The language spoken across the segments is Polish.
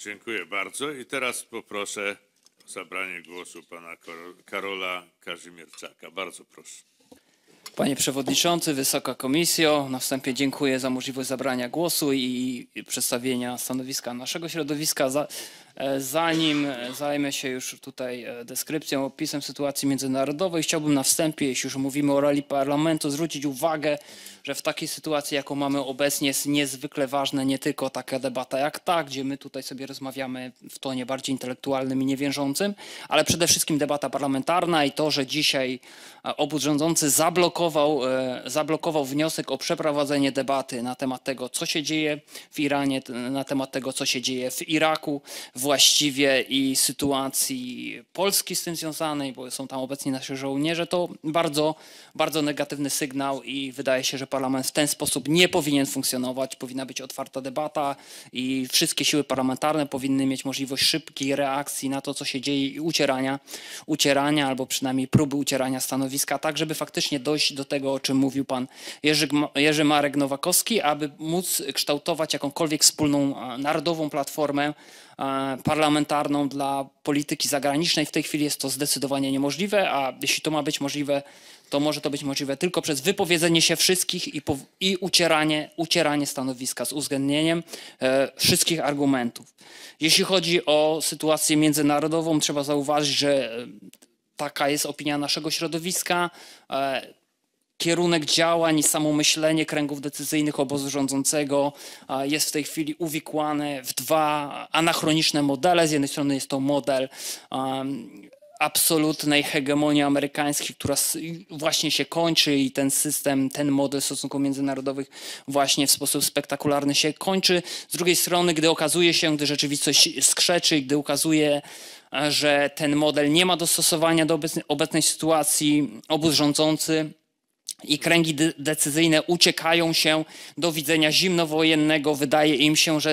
Dziękuję bardzo. I teraz poproszę o zabranie głosu pana Karola Kazimierczaka. Bardzo proszę. Panie Przewodniczący, Wysoka Komisjo, na wstępie dziękuję za możliwość zabrania głosu i przedstawienia stanowiska naszego środowiska. E, zanim e, zajmę się już tutaj e, deskrypcją, opisem sytuacji międzynarodowej, chciałbym na wstępie, jeśli już mówimy o roli parlamentu, zwrócić uwagę, że w takiej sytuacji, jaką mamy obecnie, jest niezwykle ważne nie tylko taka debata jak ta, gdzie my tutaj sobie rozmawiamy w tonie bardziej intelektualnym i niewiążącym, ale przede wszystkim debata parlamentarna i to, że dzisiaj obóz rządzący zablokował zablokował, e, zablokował wniosek o przeprowadzenie debaty na temat tego, co się dzieje w Iranie, na temat tego, co się dzieje w Iraku właściwie i sytuacji Polski z tym związanej, bo są tam obecni nasi żołnierze. To bardzo, bardzo negatywny sygnał i wydaje się, że parlament w ten sposób nie powinien funkcjonować. Powinna być otwarta debata i wszystkie siły parlamentarne powinny mieć możliwość szybkiej reakcji na to, co się dzieje i ucierania, ucierania albo przynajmniej próby ucierania stanowiska, tak żeby faktycznie dojść do tego, o czym mówił pan Jerzy, Jerzy Marek Nowakowski, aby móc kształtować jakąkolwiek wspólną narodową platformę parlamentarną dla polityki zagranicznej. W tej chwili jest to zdecydowanie niemożliwe, a jeśli to ma być możliwe, to może to być możliwe tylko przez wypowiedzenie się wszystkich i, i ucieranie, ucieranie stanowiska z uwzględnieniem e, wszystkich argumentów. Jeśli chodzi o sytuację międzynarodową, trzeba zauważyć, że e, taka jest opinia naszego środowiska. E, kierunek działań i samo myślenie kręgów decyzyjnych obozu rządzącego jest w tej chwili uwikłane w dwa anachroniczne modele. Z jednej strony jest to model absolutnej hegemonii amerykańskiej, która właśnie się kończy i ten system, ten model stosunków międzynarodowych właśnie w sposób spektakularny się kończy. Z drugiej strony, gdy okazuje się, gdy rzeczywistość skrzeczy, gdy ukazuje że ten model nie ma dostosowania do obecnej sytuacji, obóz rządzący i kręgi decyzyjne uciekają się do widzenia zimnowojennego. Wydaje im się, że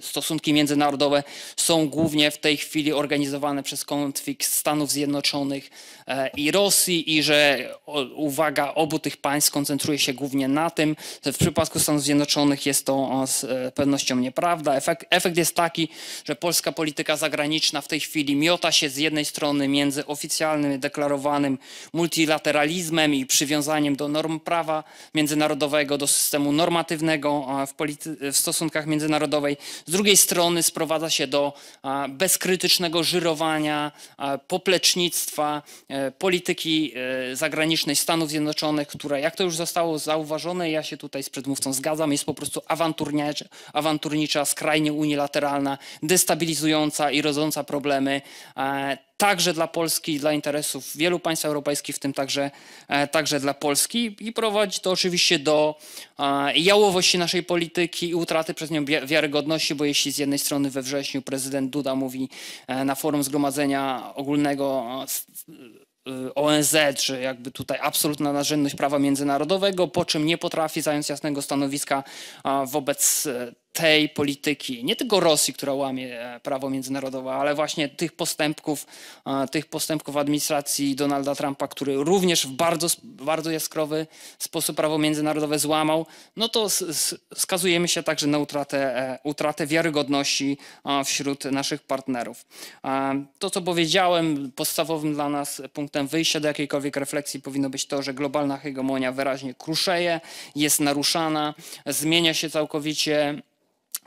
e, stosunki międzynarodowe są głównie w tej chwili organizowane przez konflikt Stanów Zjednoczonych e, i Rosji i że uwaga obu tych państw skoncentruje się głównie na tym. W przypadku Stanów Zjednoczonych jest to z e, pewnością nieprawda. Efekt, efekt jest taki, że polska polityka zagraniczna w tej chwili miota się z jednej strony między oficjalnym, deklarowanym multilateralizmem i przywiązaniem do norm prawa międzynarodowego, do systemu normatywnego w, polity- w stosunkach międzynarodowej. Z drugiej strony sprowadza się do bezkrytycznego żyrowania, poplecznictwa, e, polityki e, zagranicznej Stanów Zjednoczonych, która, jak to już zostało zauważone, ja się tutaj z przedmówcą zgadzam, jest po prostu awanturnicza, awanturnicza skrajnie unilateralna, destabilizująca i rodząca problemy także dla Polski, dla interesów wielu państw europejskich, w tym także, e, także dla Polski i prowadzi to oczywiście do e, jałowości naszej polityki i utraty przez nią wiarygodności, bo jeśli z jednej strony we wrześniu prezydent Duda mówi e, na forum Zgromadzenia Ogólnego ONZ, czy jakby tutaj absolutna narzędność prawa międzynarodowego, po czym nie potrafi zająć jasnego stanowiska wobec tej polityki, nie tylko Rosji, która łamie e, prawo międzynarodowe, ale właśnie tych postępków, e, tych postępków administracji Donalda Trumpa, który również w bardzo, bardzo jaskrowy sposób prawo międzynarodowe złamał, no to skazujemy się także na utratę, e, utratę wiarygodności wśród naszych partnerów. To, co powiedziałem, podstawowym dla nas punktem wyjścia do jakiejkolwiek refleksji powinno być to, że globalna hegemonia wyraźnie kruszeje, jest naruszana, zmienia się całkowicie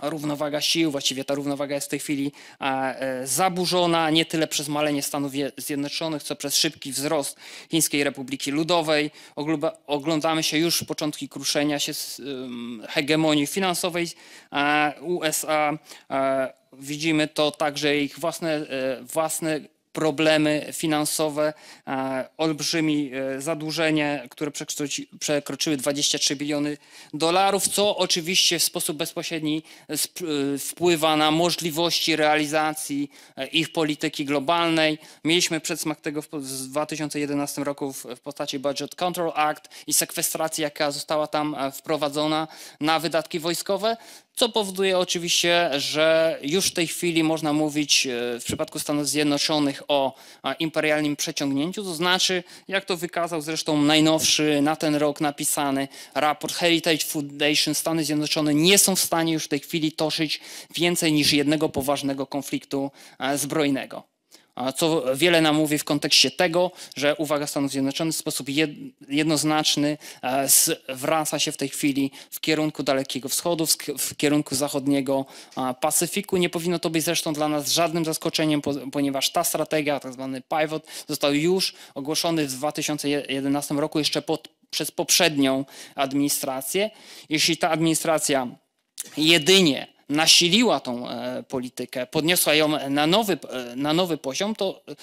równowaga sił, właściwie ta równowaga jest w tej chwili e, e, zaburzona nie tyle przez malenie Stanów Zjednoczonych, co przez szybki wzrost Chińskiej Republiki Ludowej. Oglądamy się już początki kruszenia się hegemonii finansowej e, USA. Widzimy to także ich własne, własne problemy finansowe, e, olbrzymie zadłużenie, które przekroczyły 23 biliony dolarów, co oczywiście w sposób bezpośredni e, wpływa na możliwości realizacji e, ich polityki globalnej. Mieliśmy przedsmak tego w 2011 roku w postaci Budget Control Act i sekwestracji, jaka została tam wprowadzona na wydatki wojskowe co powoduje oczywiście, że już w tej chwili można mówić e, w przypadku Stanów Zjednoczonych o imperialnym przeciągnięciu, to znaczy, jak to wykazał zresztą najnowszy na ten rok napisany raport Heritage Foundation, Stany Zjednoczone nie są w stanie już w tej chwili toczyć więcej niż jednego poważnego konfliktu e, zbrojnego co wiele nam mówi w kontekście tego, że uwaga Stanów Zjednoczonych w sposób jednoznaczny zwraca e, się w tej chwili w kierunku Dalekiego Wschodu, w kierunku zachodniego Pacyfiku. Nie powinno to być zresztą dla nas żadnym zaskoczeniem, ponieważ ta strategia, tak zwany pivot, został już ogłoszony w 2011 roku jeszcze pod, przez poprzednią administrację. Jeśli ta administracja jedynie nasiliła tą e, politykę, podniosła ją na nowy, e, na nowy poziom, to e,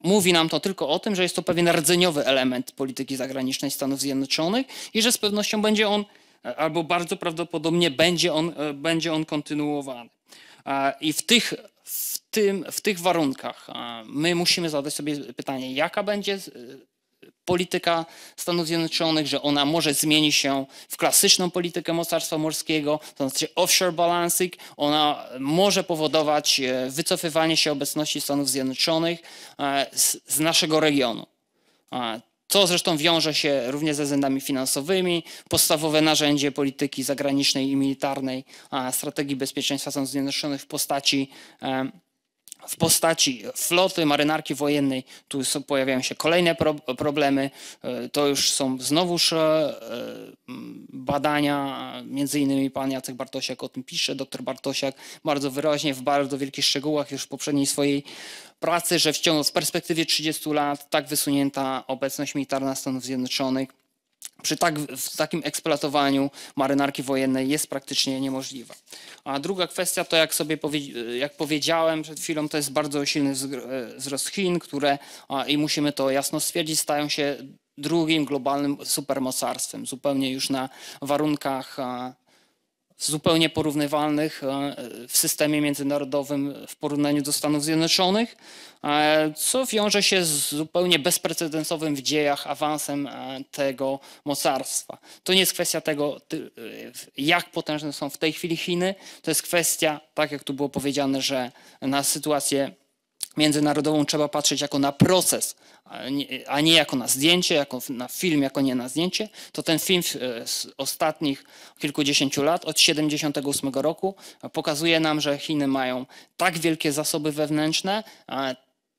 mówi nam to tylko o tym, że jest to pewien rdzeniowy element polityki zagranicznej Stanów Zjednoczonych i że z pewnością będzie on, albo bardzo prawdopodobnie będzie on, będzie on kontynuowany. I w tych, w, tym, w tych warunkach my musimy zadać sobie pytanie, jaka będzie polityka Stanów Zjednoczonych, że ona może zmieni się w klasyczną politykę mocarstwa morskiego, to znaczy offshore balancing, ona może powodować e, wycofywanie się obecności Stanów Zjednoczonych e, z naszego regionu. E, to zresztą wiąże się również ze względami finansowymi. Podstawowe narzędzie polityki zagranicznej i militarnej, strategii bezpieczeństwa Stanów Zjednoczonych w postaci w postaci floty, marynarki wojennej, tu są, pojawiają się kolejne pro, problemy. E, to już są znowuż e, badania, między innymi pan Jacek Bartosiak o tym pisze, doktor Bartosiak bardzo wyraźnie, w bardzo wielkich szczegółach już w poprzedniej swojej pracy, że w, ciągu, w perspektywie 30 lat tak wysunięta obecność militarna Stanów Zjednoczonych przy tak, w takim eksploatowaniu marynarki wojennej jest praktycznie niemożliwa. A druga kwestia to, jak sobie powie, jak powiedziałem przed chwilą, to jest bardzo silny e, wzrost Chin, które, i musimy to jasno stwierdzić, stają się drugim globalnym supermocarstwem, zupełnie już na warunkach zupełnie porównywalnych e, w systemie międzynarodowym w porównaniu do Stanów Zjednoczonych, e, co wiąże się z zupełnie bezprecedensowym w dziejach awansem e, tego mocarstwa. To nie jest kwestia tego, jak potężne są w tej chwili Chiny, to jest kwestia, tak jak tu było powiedziane, że na sytuację międzynarodową trzeba patrzeć jako na proces, a nie jako na zdjęcie, jako na film, jako nie na zdjęcie, to ten film e, z ostatnich kilkudziesięciu lat, od 78 roku, e, pokazuje nam, że Chiny mają tak wielkie zasoby wewnętrzne,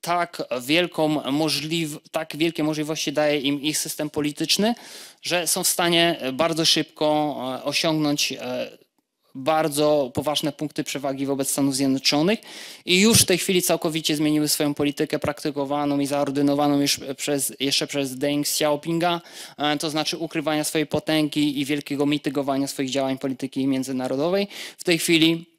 tak, wielką możliw- tak wielkie możliwości daje im ich system polityczny, że są w stanie bardzo szybko e, osiągnąć bardzo poważne punkty przewagi wobec Stanów Zjednoczonych i już w tej chwili całkowicie zmieniły swoją politykę praktykowaną i zaordynowaną już przez, jeszcze przez Deng Xiaopinga, e, to znaczy ukrywania swojej potęgi i wielkiego mitygowania swoich działań polityki międzynarodowej. W tej chwili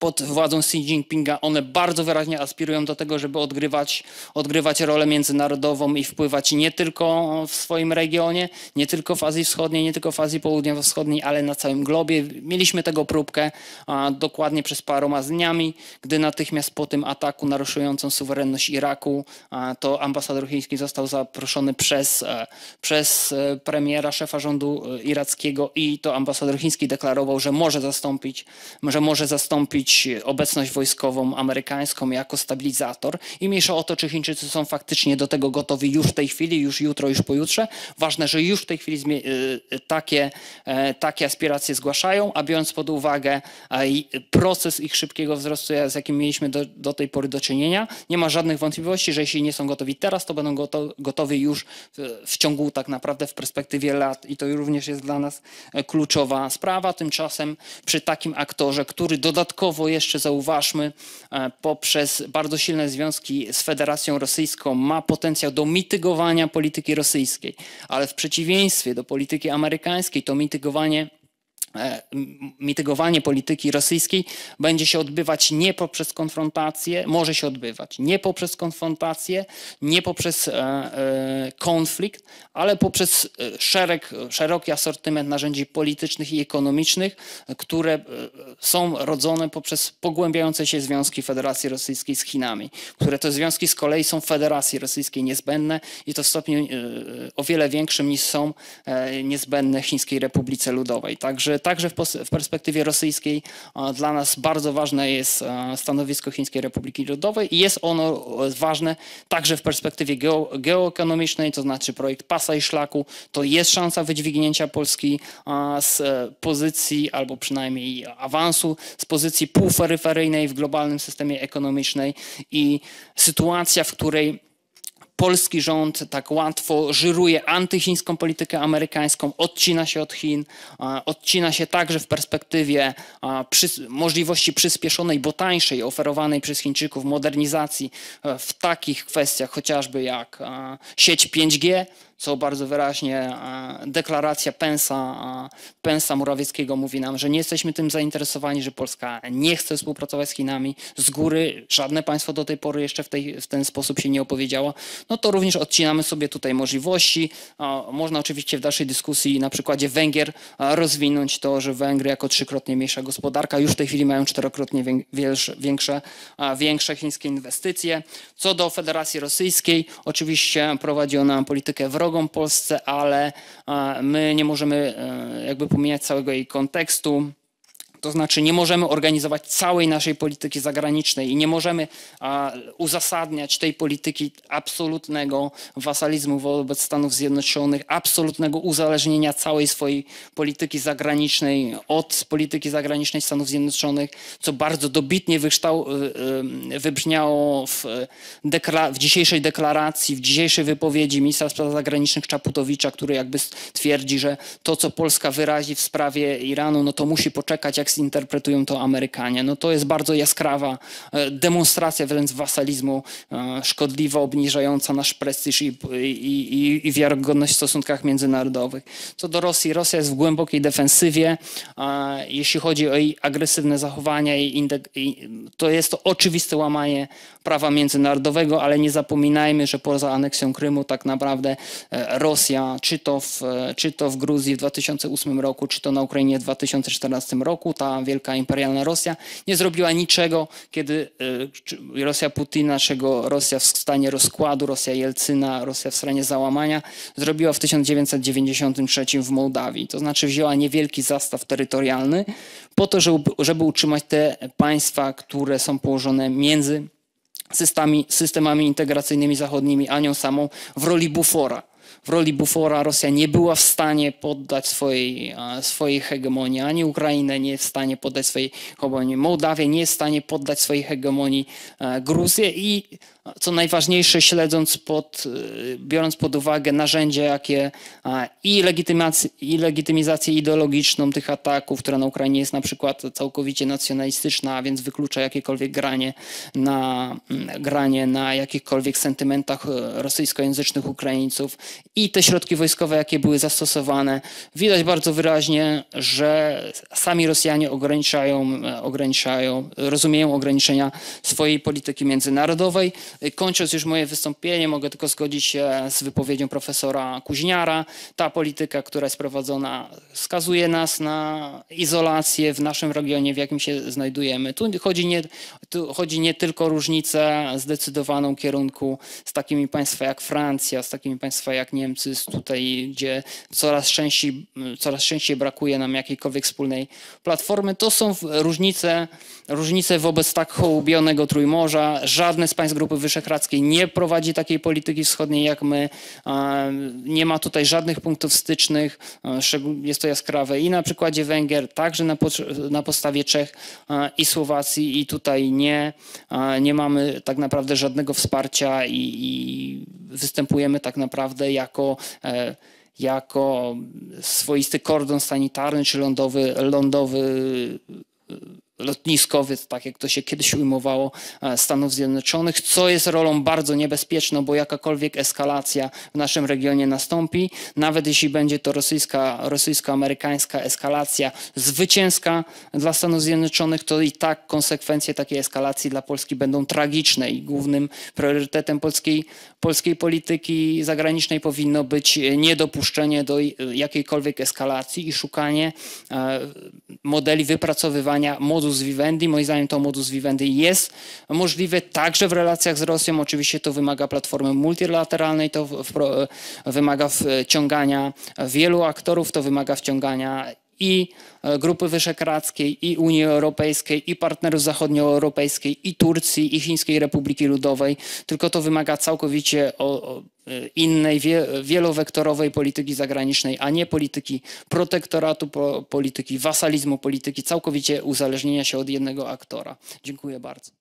pod władzą Xi Jinpinga, one bardzo wyraźnie aspirują do tego, żeby odgrywać, odgrywać rolę międzynarodową i wpływać nie tylko w swoim regionie, nie tylko w Azji Wschodniej, nie tylko w Azji Południowo-Wschodniej, ale na całym globie. Mieliśmy tego próbkę a, dokładnie przez paroma dniami, gdy natychmiast po tym ataku naruszającym suwerenność Iraku, a, to ambasador chiński został zaproszony przez, a, e, przez e, premiera, szefa rządu e, irackiego i to ambasador chiński deklarował, że może zastąpić, że może zastąpić obecność wojskową amerykańską jako stabilizator i mniejsza o to, czy Chińczycy są faktycznie do tego gotowi już w tej chwili, już jutro, już pojutrze. Ważne, że już w tej chwili y, y, takie, e, takie aspiracje zgłaszają, a biorąc pod uwagę proces ich szybkiego wzrostu, z jakim mieliśmy do, do tej pory do czynienia, nie ma żadnych wątpliwości, że jeśli nie są gotowi teraz, to będą goto, gotowi już w, w ciągu tak naprawdę w perspektywie lat i to również jest dla nas e, kluczowa sprawa. Tymczasem przy takim aktorze, który dodatkowo dodatkowo jeszcze zauważmy, e, poprzez bardzo silne związki z Federacją Rosyjską ma potencjał do mitygowania polityki rosyjskiej, ale w przeciwieństwie do polityki amerykańskiej to mitygowanie E, mitygowanie polityki rosyjskiej będzie się odbywać nie poprzez konfrontację, może się odbywać nie poprzez konfrontację, nie poprzez e, e, konflikt, ale poprzez szereg, szeroki asortyment narzędzi politycznych i ekonomicznych, które są rodzone poprzez pogłębiające się związki Federacji Rosyjskiej z Chinami, które te związki z kolei są Federacji Rosyjskiej niezbędne i to w stopniu o wiele większym niż są niezbędne Chińskiej Republice Ludowej. Także także w, w perspektywie rosyjskiej dla nas bardzo ważne jest stanowisko Chińskiej Republiki Ludowej i jest ono ważne także w perspektywie geo, geoekonomicznej, to znaczy projekt pasa i szlaku. To jest szansa wydźwignięcia Polski z e, pozycji albo przynajmniej awansu z pozycji półferyferyjnej w globalnym systemie ekonomicznej i sytuacja, w której polski rząd tak łatwo żyruje antychińską politykę amerykańską, odcina się od Chin, odcina się także w perspektywie możliwości przyspieszonej, bo tańszej, oferowanej przez Chińczyków modernizacji e, w takich kwestiach chociażby jak sieć 5G, co bardzo wyraźnie e, deklaracja Pensa, e, Pensa Morawieckiego mówi nam, że nie jesteśmy tym zainteresowani, że Polska nie chce współpracować z Chinami. Z góry żadne państwo do tej pory jeszcze w, tej, w ten sposób się nie opowiedziało. No to również odcinamy sobie tutaj możliwości. E, można oczywiście w dalszej dyskusji na przykładzie Węgier rozwinąć to, że Węgry jako trzykrotnie mniejsza gospodarka już w tej chwili mają czterokrotnie większe, większe chińskie inwestycje. Co do Federacji Rosyjskiej, oczywiście prowadzi ona politykę wrogą drogą Polsce, ale e, my nie możemy e, jakby pomieniać całego jej kontekstu. To znaczy, nie możemy organizować całej naszej polityki zagranicznej i nie możemy uzasadniać tej polityki absolutnego wasalizmu wobec Stanów Zjednoczonych, absolutnego uzależnienia całej swojej polityki zagranicznej od polityki zagranicznej Stanów Zjednoczonych, co bardzo dobitnie y, y, wybrzmiało w, dekla w dzisiejszej deklaracji, w dzisiejszej wypowiedzi ministra spraw zagranicznych Czaputowicza, który jakby twierdzi, że to, co Polska wyrazi w sprawie Iranu, no to musi poczekać, jak interpretują to Amerykanie. No to jest bardzo jaskrawa e, demonstracja wręcz wasalizmu, e, szkodliwa, obniżająca nasz prestiż i, i, i, i wiarygodność w stosunkach międzynarodowych. Co do Rosji, Rosja jest w głębokiej defensywie. Jeśli chodzi o jej agresywne zachowania, to jest to oczywiste łamanie prawa międzynarodowego, ale nie zapominajmy, że poza aneksją Krymu tak naprawdę e, Rosja, czy to w, e, czy to w Gruzji w 2008 roku, czy to na Ukrainie w 2014 roku, ta wielka imperialna Rosja nie zrobiła niczego, kiedy e, Rosja Putina, czego Rosja w stanie rozkładu, Rosja Jelcyna, Rosja w stanie załamania, zrobiła w 1993 w Mołdawii. To znaczy wzięła niewielki zastaw terytorialny po to, żeby utrzymać te państwa, które są położone między systemami, systemami integracyjnymi zachodnimi, a nią samą w roli bufora w roli bufora Rosja nie była w stanie poddać swojej, swojej hegemonii, ani Ukraina nie w stanie poddać swojej hegemonii, Mołdawia nie jest w stanie poddać swojej hegemonii Gruzję i co najważniejsze, śledząc pod, y, biorąc pod uwagę narzędzia, jakie i, i legitymizację ideologiczną tych ataków, która na Ukrainie jest na przykład całkowicie nacjonalistyczna, a więc wyklucza jakiekolwiek granie na, mm, granie na jakichkolwiek sentymentach y, rosyjskojęzycznych Ukraińców i te środki wojskowe, jakie były zastosowane. Widać bardzo wyraźnie, że sami Rosjanie ograniczają, e, ograniczają rozumieją ograniczenia swojej polityki międzynarodowej. Kończąc już moje wystąpienie, mogę tylko zgodzić się z wypowiedzią profesora Kuźniara. Ta polityka, która jest prowadzona, skazuje nas na izolację w naszym regionie, w jakim się znajdujemy. Tu chodzi nie, tu chodzi nie tylko o różnicę zdecydowaną kierunku z takimi państwami jak Francja, z takimi państwami jak Niemcy, tutaj gdzie coraz częściej, coraz częściej brakuje nam jakiejkolwiek wspólnej platformy, to są różnice, różnice wobec tak hołbionego Trójmorza. Żadne z państw Grupy Wyszehradzkiej nie prowadzi takiej polityki wschodniej jak my. Nie ma tutaj żadnych punktów stycznych. Jest to jaskrawe i na przykładzie Węgier, także na, na podstawie Czech i Słowacji i tutaj nie, nie mamy tak naprawdę żadnego wsparcia i, i występujemy tak naprawdę jak jako e, jako swoisty kordon sanitarny czy lądowy, lądowy lotniskowy, tak jak to się kiedyś ujmowało, e, Stanów Zjednoczonych, co jest rolą bardzo niebezpieczną, bo jakakolwiek eskalacja w naszym regionie nastąpi, nawet jeśli będzie to rosyjska, rosyjsko-amerykańska eskalacja zwycięska dla Stanów Zjednoczonych, to i tak konsekwencje takiej eskalacji dla Polski będą tragiczne i głównym priorytetem polskiej, polskiej polityki zagranicznej powinno być niedopuszczenie do jakiejkolwiek eskalacji i szukanie e, modeli wypracowywania modu modus vivendi. Moim zdaniem to modus vivendi jest możliwy także w relacjach z Rosją. Oczywiście to wymaga platformy multilateralnej, to w, w, wymaga wciągania wielu aktorów, to wymaga wciągania i e, Grupy Wyszehradzkiej, i Unii Europejskiej, i partnerów zachodnioeuropejskich, i Turcji, i Chińskiej Republiki Ludowej, tylko to wymaga całkowicie e, innej, wielowektorowej polityki zagranicznej, a nie polityki protektoratu, polityki wasalizmu, polityki całkowicie uzależnienia się od jednego aktora. Dziękuję bardzo.